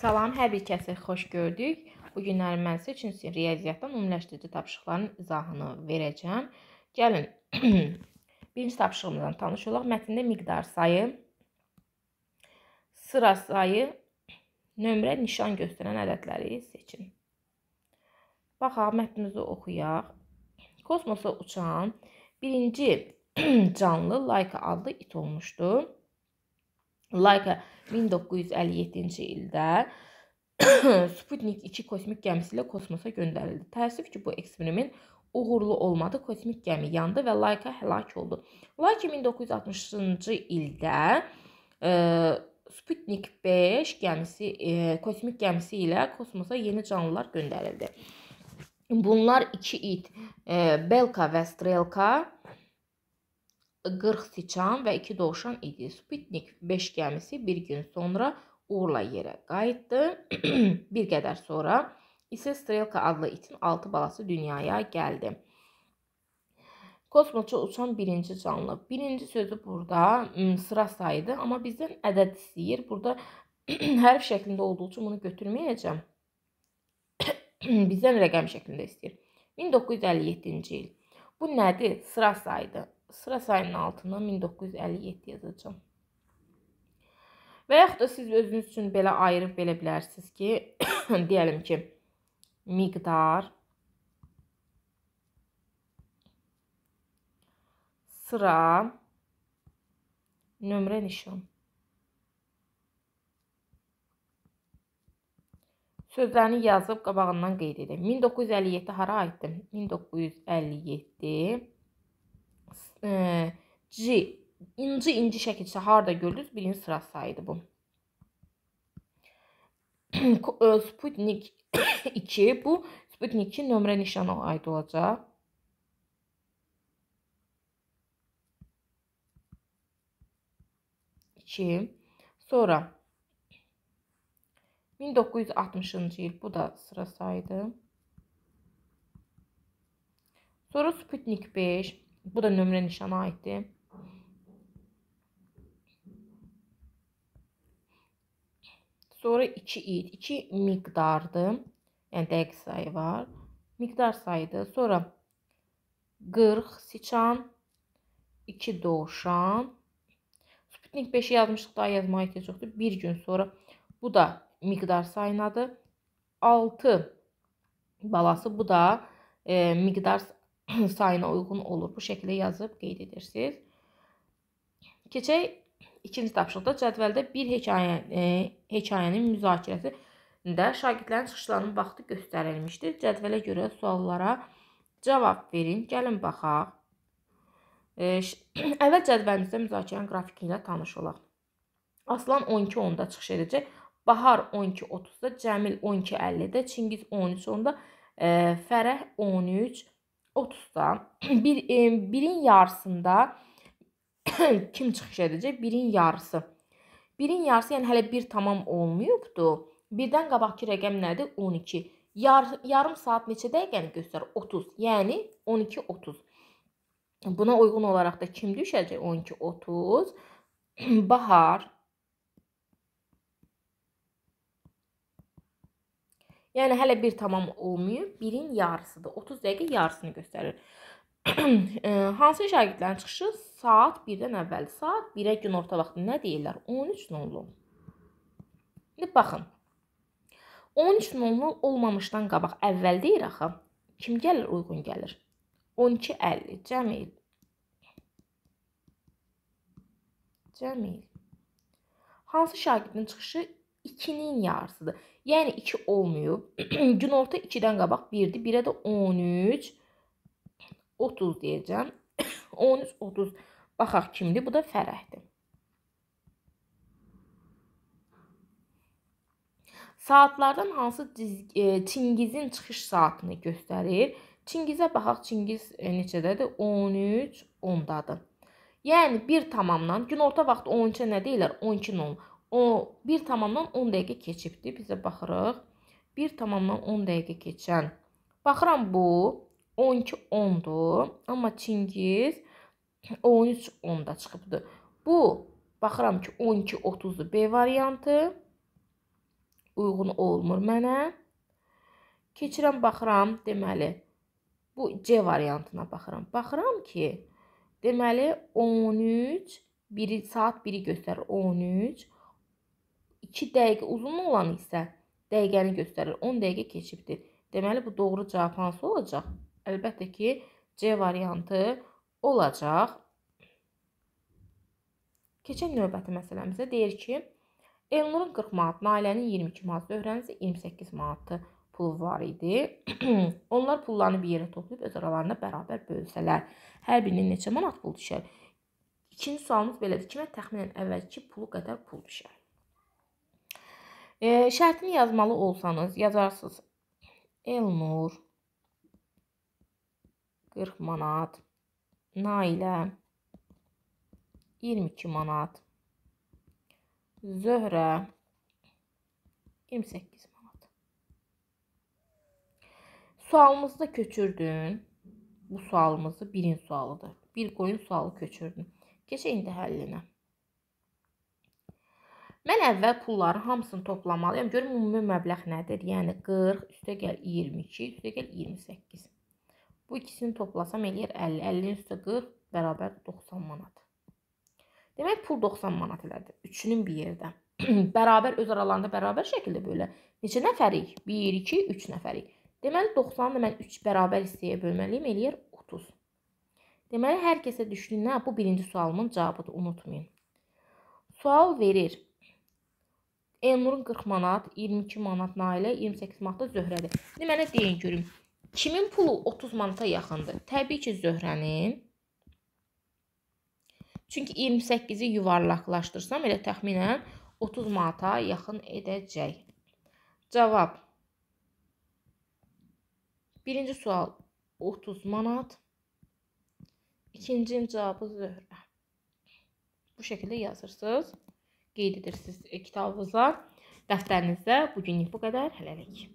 Salam, hər bir kəsi xoş gördük. Bu günləri mən sizə üçün riyaziyyatdan ümumiləşdirici tapşırıqların izahını verəcəm. Gəlin, birinci tapşırığımızdan tanış olaq. Mətndə miqdar sayı, sıra sayı, nömrə, nişan göstərən ədədləri seçin. Baxaq, mətnimizi oxuyaq. Kosmosa uçan birinci canlı Laika adlı it olmuşdu. Laika 1957-ci ildə Sputnik 2 kosmik gəmisi ilə kosmosa göndərildi. Təəssüf ki, bu eksperiment uğurlu olmadı. Kosmik gəmi yandı və Laika həlak oldu. Lakin 1960-cı ildə e, Sputnik 5 gəmisi e, kosmik gəmisi ilə kosmosa yeni canlılar göndərildi. Bunlar 2 it, e, Belka və Strelka 40 siçan və 2 dovşan idi. Sputnik 5 gəmisi bir gün sonra uğurla yerə qayıtdı. bir qədər sonra isə Strelka adlı itin 6 balası dünyaya gəldi. Kosmosca uçan birinci canlı. Birinci sözü burada sıra saydı, amma bizdən ədəd istəyir. Burada hərf şəklində olduğu üçün bunu götürməyəcəm. bizdən rəqəm şəklində istəyir. 1957-ci il. Bu nədir? Sıra saydı sıra sayının altına 1957 yazacağım. Və yaxud da siz özünüz üçün belə ayırıb belə bilərsiniz ki, deyəlim ki, miqdar sıra nömrə nişan. Sözlərini yazıb qabağından qeyd edin. 1957 hara aiddir? 1957 C ee, inci inci şəkil şəhər də gördünüz. Birinci sıra sayıdır bu. E, Sputnik 2 bu Sputnik 2 nömrə nişana aid olacaq. İki. Sonra 1960-cı il bu da sıra sayıdır. Sonra Sputnik 5 Bu da nömrə nişana aiddir. Sonra 2 id. 2 miqdardır. Yəni dəqiq sayı var. Miqdar sayıdır. Sonra 40 siçan, 2 dovşan. Sputnik 5-i yazmışıq, daha yazmağa ehtiyac yoxdur. Bir gün sonra bu da miqdar sayınadır. 6 balası bu da e, miqdar sayına uyğun olur. Bu şəkildə yazıb qeyd edirsiniz. Keçək ikinci tapşırıqda cədvəldə bir hekayə, e, hekayənin müzakirəsində şagirdlərin çıxışlarının vaxtı göstərilmişdir. Cədvələ görə suallara cavab verin. Gəlin baxaq. E, əvvəl cədvəlimizdə müzakirənin qrafiki ilə tanış olaq. Aslan 12.10-da çıxış edəcək. Bahar 12.30-da, Cəmil 12.50-də, Çingiz 13.10-da, e, Fərəh 13 30-dan bir, e, birin yarısında kim çıxış edəcək? Birin yarısı. Birin yarısı, yəni hələ 1 tamam olmayıbdı. Birdən qabaqki rəqəm nədir? 12. Yar, yarım saat neçə dəqiqəni göstərir? 30. Yəni 12:30. Buna uyğun olaraq da kim düşəcək? 12:30. Bahar Yəni hələ 1 tamam olmayıb, 1-in yarısıdır. 30 dəqiqə yarısını göstərir. E, hansı şagirdlərin çıxışı saat 1-dən əvvəl, saat 1-ə gün orta vaxtı nə deyirlər? 13:00. İndi baxın. 13:00 olmamışdan qabaq əvvəl deyir axı. Kim gəlir uyğun gəlir? 12:50 Cəmil. Cəmil. Hansı şagirdin çıxışı 2-nin yarısıdır. Yəni 2 olmayıb. Günorta 2-dən qabaq 1-dir. 1-ə də 13 30 deyəcəm. 13 30 baxaq kimdir? Bu da Fərəhdir. Saatlardan hansı e, Çingizin çıxış saatını göstərir? Çingizə baxaq. Çingiz e, neçədədir? 13 10-dadır. Yəni 1 tamamla günorta vaxtı 13-ə nə deyirlər? 12-nin 10. O 1 tamamdan 10 dəqiqə keçibdi. Bizə baxırıq. 1 tamamdan 10 dəqiqə keçən. Baxıram bu 12 10-dur. Amma Çingiz 13 10-da çıxıbdı. Bu baxıram ki 12 30-dur B variantı. Uyğun olmur mənə. Keçirəm baxıram, deməli bu C variantına baxıram. Baxıram ki deməli 13 1 saat 1-i göstərir 13 2 dəqiqə uzun olan isə dəqiqəni göstərir. 10 dəqiqə keçibdir. Deməli bu doğru cavab hansı olacaq? Əlbəttə ki, C variantı olacaq. Keçən növbəti məsələmizə deyir ki, Elnurun 40 manat, Nailənin 22 manat, Zöhrənin isə 28 manatı pulu var idi. Onlar pullarını bir yerə toplayıb öz aralarında bərabər bölsələr, hər birinin neçə manat pul düşər? İkinci sualımız belədir ki, mən təxminən əvvəlki pulu qədər pul düşər. E, şərtini yazmalı olsanız yazarsınız. Elnur 40 manat, Nailə 22 manat, Zöhrə 28 manat. Sualımızda köçürdün. Bu sualımızı birinci sualıdır. Bir qoyun sualı köçürdün. Keçək indi həllinə. Mən əvvəl pulların hamısını toplamalıyam. Görüm ümumi məbləğ nədir? Yəni 40 üstə gəl 22, üstə gəl 28. Bu ikisini toplasam eləyir 50. 50 üstə 40 bərabər 90 manat. Demək pul 90 manat elədi. Üçünün bir yerdə. bərabər öz aralarında bərabər şəkildə belə. Neçə nəfərik? 1 2 3 nəfərik. Deməli 90-ı mən 3 bərabər hissəyə bölməliyəm, eləyir 30. Deməli hər kəsə düşdüyünə bu birinci sualımın cavabıdır, unutmayın. Sual verir. Elnurun 40 manat, 22 manat Nailə, 28 manat da Zöhrədir. İndi mənə deyin görüm, kimin pulu 30 manata yaxındır? Təbii ki, Zöhrənin. Çünki 28-i yuvarlaqlaşdırsam elə təxminən 30 manata yaxın edəcək. Cavab. Birinci sual 30 manat. İkincinin cavabı zöhrə. Bu şəkildə yazırsınız qeyd edirsiniz e, kitabınıza, dəftərinizdə. Bugünlük bu qədər. Hələlik.